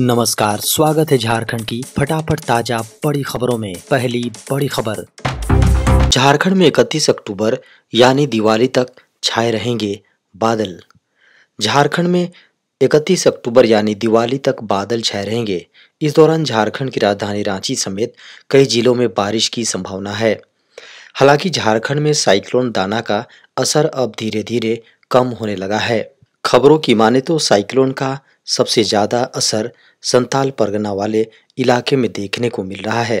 नमस्कार स्वागत है झारखंड की फटाफट ताजा बड़ी खबरों में पहली बड़ी खबर झारखंड में 31 अक्टूबर यानी दिवाली तक छाए रहेंगे बादल झारखंड में 31 अक्टूबर यानी दिवाली तक बादल छाए रहेंगे इस दौरान झारखंड की राजधानी रांची समेत कई जिलों में बारिश की संभावना है हालांकि झारखंड में साइक्लोन दाना का असर अब धीरे धीरे कम होने लगा है खबरों की माने तो साइक्लोन का सबसे ज़्यादा असर संथाल परगना वाले इलाके में देखने को मिल रहा है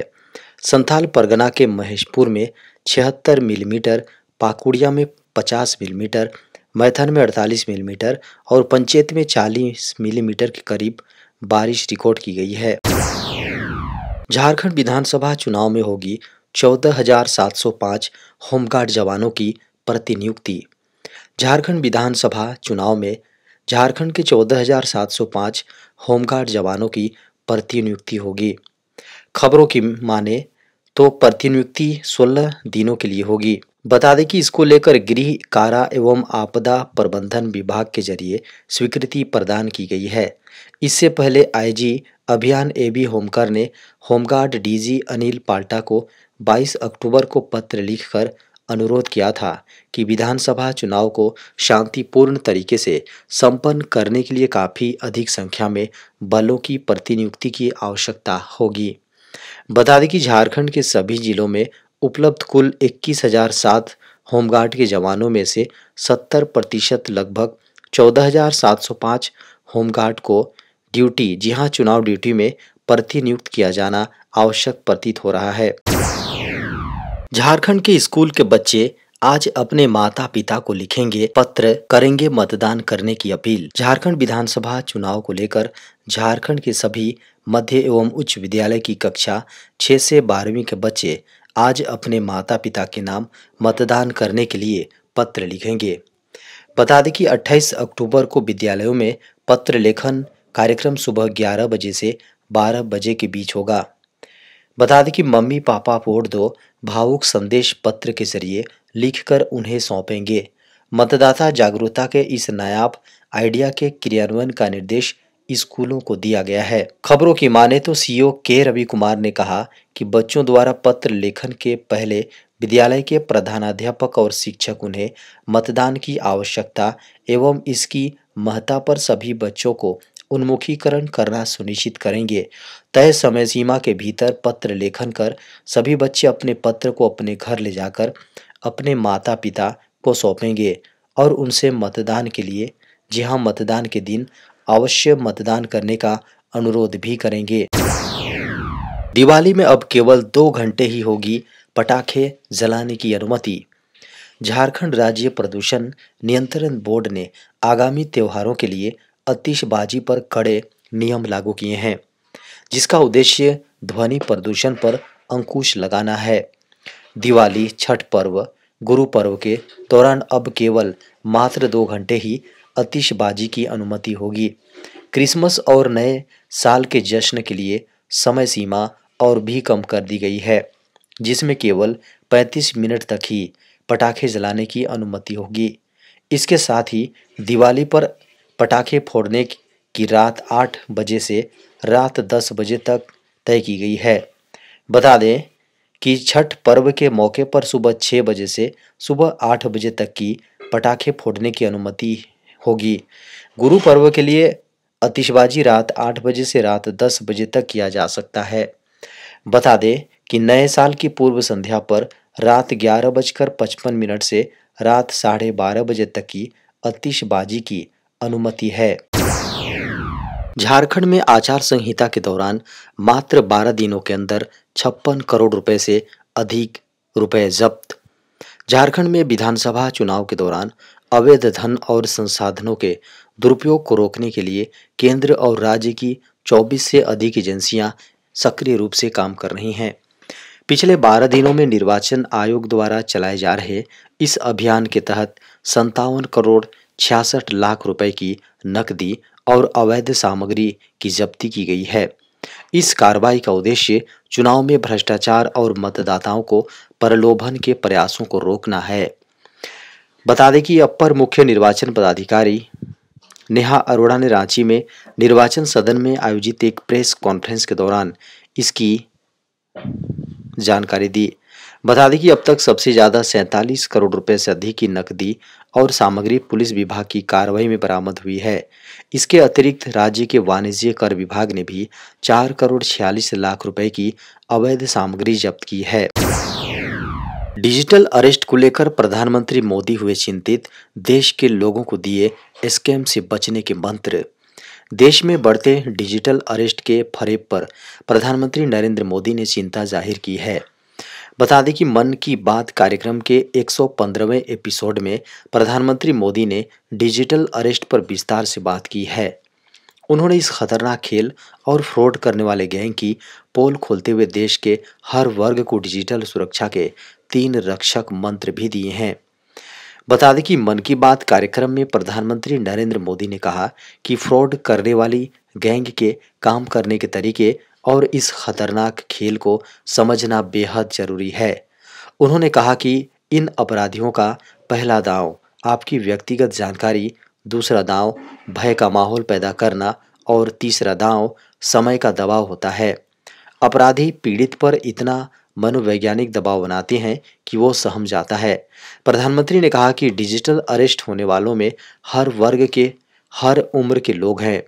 संथाल परगना के महेशपुर में छिहत्तर मिलीमीटर पाकुड़िया में पचास मिलीमीटर मैथन में अड़तालीस मिलीमीटर और पंचेत में चालीस मिलीमीटर के करीब बारिश रिकॉर्ड की गई है झारखंड विधानसभा चुनाव में होगी 14,705 होमगार्ड जवानों की प्रतिनियुक्ति झारखंड विधानसभा चुनाव में झारखंड के 14,705 होमगार्ड जवानों की प्रतिनियुक्ति होगी खबरों की माने तो प्रतिनियुक्ति 16 दिनों के लिए होगी बता दें कि इसको लेकर गृह कारा एवं आपदा प्रबंधन विभाग के जरिए स्वीकृति प्रदान की गई है इससे पहले आईजी अभियान ए बी होमकर ने होमगार्ड डीजी अनिल पाल्टा को 22 अक्टूबर को पत्र लिखकर अनुरोध किया था कि विधानसभा चुनाव को शांतिपूर्ण तरीके से संपन्न करने के लिए काफ़ी अधिक संख्या में बलों की प्रतिनियुक्ति की आवश्यकता होगी बता दें कि झारखंड के सभी जिलों में उपलब्ध कुल इक्कीस हजार सात होमगार्ड के जवानों में से 70 प्रतिशत लगभग 14,705 होमगार्ड को ड्यूटी जी हाँ चुनाव ड्यूटी में प्रतिनियुक्त किया जाना आवश्यक प्रतीत हो रहा है झारखंड के स्कूल के बच्चे आज अपने माता पिता को लिखेंगे पत्र करेंगे मतदान करने की अपील झारखंड विधानसभा चुनाव को लेकर झारखंड के सभी मध्य एवं उच्च विद्यालय की कक्षा छः से बारहवीं के बच्चे आज अपने माता पिता के नाम मतदान करने के लिए पत्र लिखेंगे बता दें कि 28 अक्टूबर को विद्यालयों में पत्र लेखन कार्यक्रम सुबह ग्यारह बजे से बारह बजे के बीच होगा बता दें कि मम्मी पापा वोट दो भावुक संदेश पत्र के जरिए लिखकर उन्हें सौंपेंगे मतदाता जागरूकता के इस नायाब आइडिया के क्रियान्वयन का निर्देश स्कूलों को दिया गया है खबरों की माने तो सीईओ के रवि कुमार ने कहा कि बच्चों द्वारा पत्र लेखन के पहले विद्यालय के प्रधानाध्यापक और शिक्षक उन्हें मतदान की आवश्यकता एवं इसकी महत्ता पर सभी बच्चों को उन्मुखीकरण करना सुनिश्चित करेंगे तय समय सीमा के भीतर पत्र लेखन कर सभी बच्चे अपने पत्र को अपने घर ले जाकर अपने माता पिता को सौंपेंगे और उनसे मतदान के लिए जी हाँ मतदान के दिन अवश्य मतदान करने का अनुरोध भी करेंगे दिवाली में अब केवल दो घंटे ही होगी पटाखे जलाने की अनुमति झारखंड राज्य प्रदूषण नियंत्रण बोर्ड ने आगामी त्योहारों के लिए आतिशबाजी पर कड़े नियम लागू किए हैं जिसका उद्देश्य ध्वनि प्रदूषण पर अंकुश लगाना है दिवाली छठ पर्व गुरु पर्व के दौरान अब केवल मात्र दो घंटे ही अतिशबाजी की अनुमति होगी क्रिसमस और नए साल के जश्न के लिए समय सीमा और भी कम कर दी गई है जिसमें केवल 35 मिनट तक ही पटाखे जलाने की अनुमति होगी इसके साथ ही दिवाली पर पटाखे फोड़ने की रात 8 बजे से रात दस बजे तक तय की गई है बता दें कि छठ पर्व के मौके पर सुबह छः बजे से सुबह आठ बजे तक की पटाखे फोड़ने की अनुमति होगी गुरु पर्व के लिए आतिशबाजी रात आठ बजे से रात दस बजे तक किया जा सकता है बता दें कि नए साल की पूर्व संध्या पर रात ग्यारह बजकर पचपन मिनट से रात साढ़े बारह बजे तक की आतिशबाजी की अनुमति है झारखंड में आचार संहिता के दौरान मात्र 12 दिनों के अंदर छप्पन करोड़ रुपए से अधिक रुपए जब्त झारखंड में विधानसभा चुनाव के दौरान अवैध धन और संसाधनों के दुरुपयोग को रोकने के लिए केंद्र और राज्य की 24 से अधिक एजेंसियां सक्रिय रूप से काम कर रही हैं पिछले 12 दिनों में निर्वाचन आयोग द्वारा चलाए जा रहे इस अभियान के तहत संतावन करोड़ छियासठ लाख रुपए की नकदी और अवैध सामग्री की जब्ती की गई है इस कार्रवाई का उद्देश्य चुनाव में भ्रष्टाचार और मतदाताओं को प्रलोभन के प्रयासों को रोकना है बता दें कि अपर मुख्य निर्वाचन पदाधिकारी नेहा अरोड़ा ने रांची में निर्वाचन सदन में आयोजित एक प्रेस कॉन्फ्रेंस के दौरान इसकी जानकारी दी बता दें कि अब तक सबसे ज़्यादा सैंतालीस करोड़ रुपए से अधिक की नकदी और सामग्री पुलिस विभाग की कार्रवाई में बरामद हुई है इसके अतिरिक्त राज्य के वाणिज्य कर विभाग ने भी चार करोड़ छियालीस लाख रुपए की अवैध सामग्री जब्त की है डिजिटल अरेस्ट को लेकर प्रधानमंत्री मोदी हुए चिंतित देश के लोगों को दिए स्कैम से बचने के मंत्र देश में बढ़ते डिजिटल अरेस्ट के फरेब पर प्रधानमंत्री नरेंद्र मोदी ने चिंता जाहिर की है बता दें कि मन की बात कार्यक्रम के 115वें एपिसोड में प्रधानमंत्री मोदी ने डिजिटल अरेस्ट पर विस्तार से बात की है उन्होंने इस खतरनाक खेल और फ्रॉड करने वाले गैंग की पोल खोलते हुए देश के हर वर्ग को डिजिटल सुरक्षा के तीन रक्षक मंत्र भी दिए हैं बता दें कि मन की बात कार्यक्रम में प्रधानमंत्री नरेंद्र मोदी ने कहा कि फ्रॉड करने वाली गैंग के काम करने के तरीके और इस खतरनाक खेल को समझना बेहद जरूरी है उन्होंने कहा कि इन अपराधियों का पहला दांव आपकी व्यक्तिगत जानकारी दूसरा दांव भय का माहौल पैदा करना और तीसरा दांव समय का दबाव होता है अपराधी पीड़ित पर इतना मनोवैज्ञानिक दबाव बनाते हैं कि वो सहम जाता है प्रधानमंत्री ने कहा कि डिजिटल अरेस्ट होने वालों में हर वर्ग के हर उम्र के लोग हैं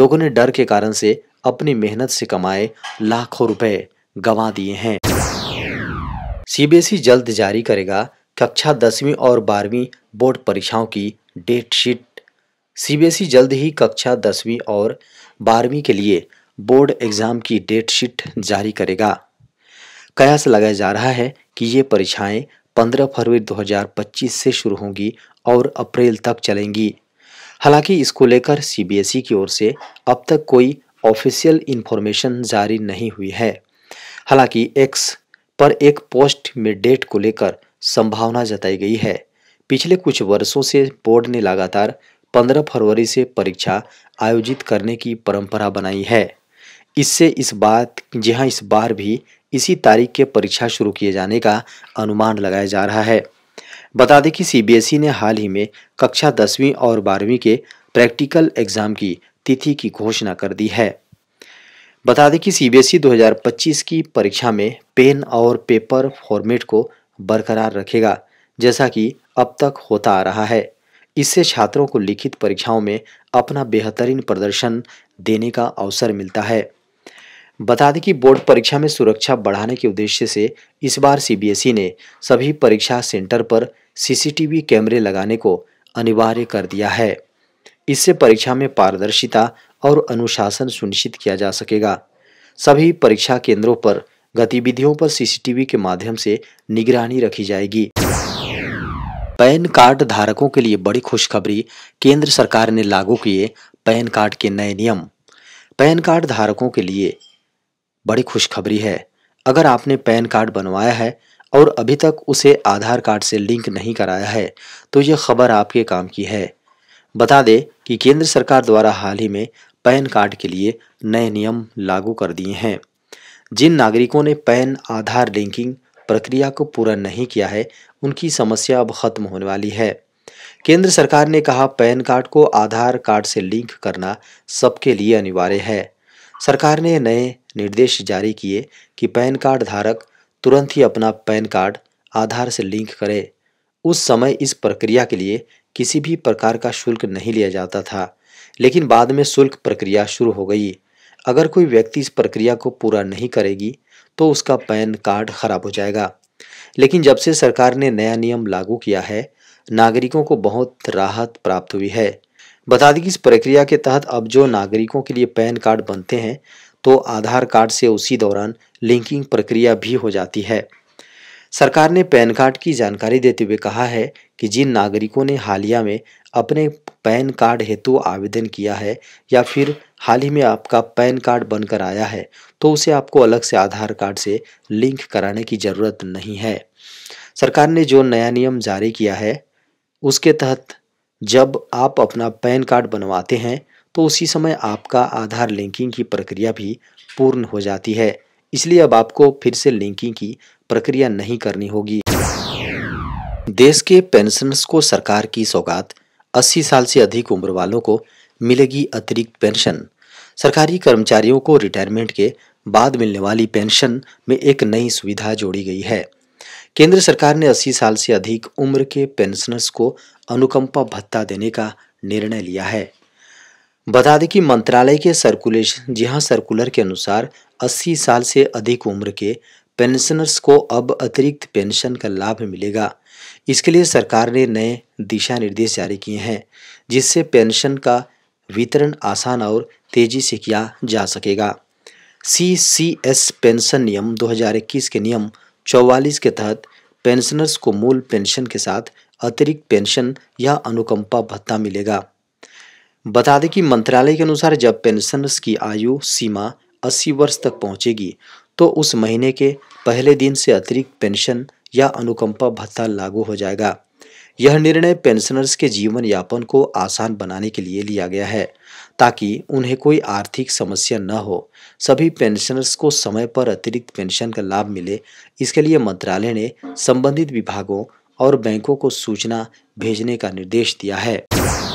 लोगों ने डर के कारण से अपनी मेहनत से कमाए लाखों रुपए गंवा दिए हैं सीबीएसई जल्द जारी करेगा कक्षा दसवीं और बारहवीं बोर्ड परीक्षाओं की डेट शीट सीबीएसई जल्द ही कक्षा दसवीं और बारहवीं के लिए बोर्ड एग्जाम की डेट शीट जारी करेगा कयास लगाया जा रहा है कि ये परीक्षाएं 15 फरवरी 2025 से शुरू होंगी और अप्रैल तक चलेंगी हालांकि इसको लेकर सीबीएसई की ओर से अब तक कोई ऑफिशियल इन्फॉर्मेशन जारी नहीं हुई है हालांकि एक्स पर एक पोस्ट में डेट को लेकर संभावना जताई गई है पिछले कुछ वर्षों से बोर्ड ने लगातार 15 फरवरी से परीक्षा आयोजित करने की परंपरा बनाई है इससे इस बात जी हाँ इस बार भी इसी तारीख के परीक्षा शुरू किए जाने का अनुमान लगाया जा रहा है बता दें कि सीबीएसई e ने हाल ही में कक्षा दसवीं और बारहवीं के प्रैक्टिकल एग्जाम की तिथि की घोषणा कर दी है बता दें कि e सीबीएसई 2025 की परीक्षा में पेन और पेपर फॉर्मेट को बरकरार रखेगा जैसा कि अब तक होता आ रहा है इससे छात्रों को लिखित परीक्षाओं में अपना बेहतरीन प्रदर्शन देने का अवसर मिलता है बता दें कि बोर्ड परीक्षा में सुरक्षा बढ़ाने के उद्देश्य से इस बार सीबीएसई e ने सभी परीक्षा सेंटर पर सीसीटीवी कैमरे लगाने को अनिवार्य कर दिया है इससे परीक्षा में पारदर्शिता और अनुशासन सुनिश्चित किया जा सकेगा सभी परीक्षा केंद्रों पर गतिविधियों पर सीसीटीवी के माध्यम से निगरानी रखी जाएगी पैन कार्ड धारकों के लिए बड़ी खुशखबरी केंद्र सरकार ने लागू किए पैन कार्ड के नए नियम पैन कार्ड धारकों के लिए बड़ी खुशखबरी है अगर आपने पैन कार्ड बनवाया है और अभी तक उसे आधार कार्ड से लिंक नहीं कराया है तो यह खबर आपके काम की है बता दें कि केंद्र सरकार द्वारा हाल ही में पैन कार्ड के लिए नए नियम लागू कर दिए हैं जिन नागरिकों ने पैन आधार लिंकिंग प्रक्रिया को पूरा नहीं किया है उनकी समस्या अब खत्म होने वाली है केंद्र सरकार ने कहा पैन कार्ड को आधार कार्ड से लिंक करना सबके लिए अनिवार्य है सरकार ने नए निर्देश जारी किए कि पैन कार्ड धारक तुरंत ही अपना पैन कार्ड आधार से लिंक करे उस समय इस प्रक्रिया के लिए किसी भी प्रकार का शुल्क नहीं लिया जाता था लेकिन बाद में शुल्क प्रक्रिया शुरू हो गई अगर कोई व्यक्ति इस प्रक्रिया को पूरा नहीं करेगी तो उसका पैन कार्ड खराब हो जाएगा लेकिन जब से सरकार ने नया नियम लागू किया है नागरिकों को बहुत राहत प्राप्त हुई है बता दें कि इस प्रक्रिया के तहत अब जो नागरिकों के लिए पैन कार्ड बनते हैं तो आधार कार्ड से उसी दौरान लिंकिंग प्रक्रिया भी हो जाती है सरकार ने पैन कार्ड की जानकारी देते हुए कहा है कि जिन नागरिकों ने हालिया में अपने पैन कार्ड हेतु आवेदन किया है या फिर हाल ही में आपका पैन कार्ड बनकर आया है तो उसे आपको अलग से आधार कार्ड से लिंक कराने की ज़रूरत नहीं है सरकार ने जो नया नियम जारी किया है उसके तहत जब आप अपना पैन कार्ड बनवाते हैं तो उसी समय आपका आधार लिंकिंग की प्रक्रिया भी पूर्ण हो जाती है इसलिए अब आपको फिर से लिंकिंग की प्रक्रिया नहीं करनी होगी देश के पेंशनर्स को सरकार की सौगात 80 साल से अधिक उम्र वालों को मिलेगी अतिरिक्त पेंशन सरकारी कर्मचारियों को रिटायरमेंट के बाद मिलने वाली पेंशन में एक नई सुविधा जोड़ी गई है केंद्र सरकार ने 80 साल से अधिक उम्र के पेंशनर्स को अनुकंपा भत्ता देने का निर्णय लिया है बता दें कि मंत्रालय के सर्कुलेशन जी हाँ सर्कुलर के अनुसार 80 साल से अधिक उम्र के पेंशनर्स को अब अतिरिक्त पेंशन का लाभ मिलेगा इसके लिए सरकार ने नए दिशा निर्देश जारी किए हैं जिससे पेंशन का वितरण आसान और तेजी से किया जा सकेगा सी सी एस पेंशन नियम 2021 के नियम 44 के तहत पेंशनर्स को मूल पेंशन के साथ अतिरिक्त पेंशन या अनुकंपा भत्ता मिलेगा बता दें कि मंत्रालय के अनुसार जब पेंशनर्स की आयु सीमा 80 वर्ष तक पहुंचेगी तो उस महीने के पहले दिन से अतिरिक्त पेंशन या अनुकंपा भत्ता लागू हो जाएगा यह निर्णय पेंशनर्स के जीवन यापन को आसान बनाने के लिए लिया गया है ताकि उन्हें कोई आर्थिक समस्या न हो सभी पेंशनर्स को समय पर अतिरिक्त पेंशन का लाभ मिले इसके लिए मंत्रालय ने संबंधित विभागों और बैंकों को सूचना भेजने का निर्देश दिया है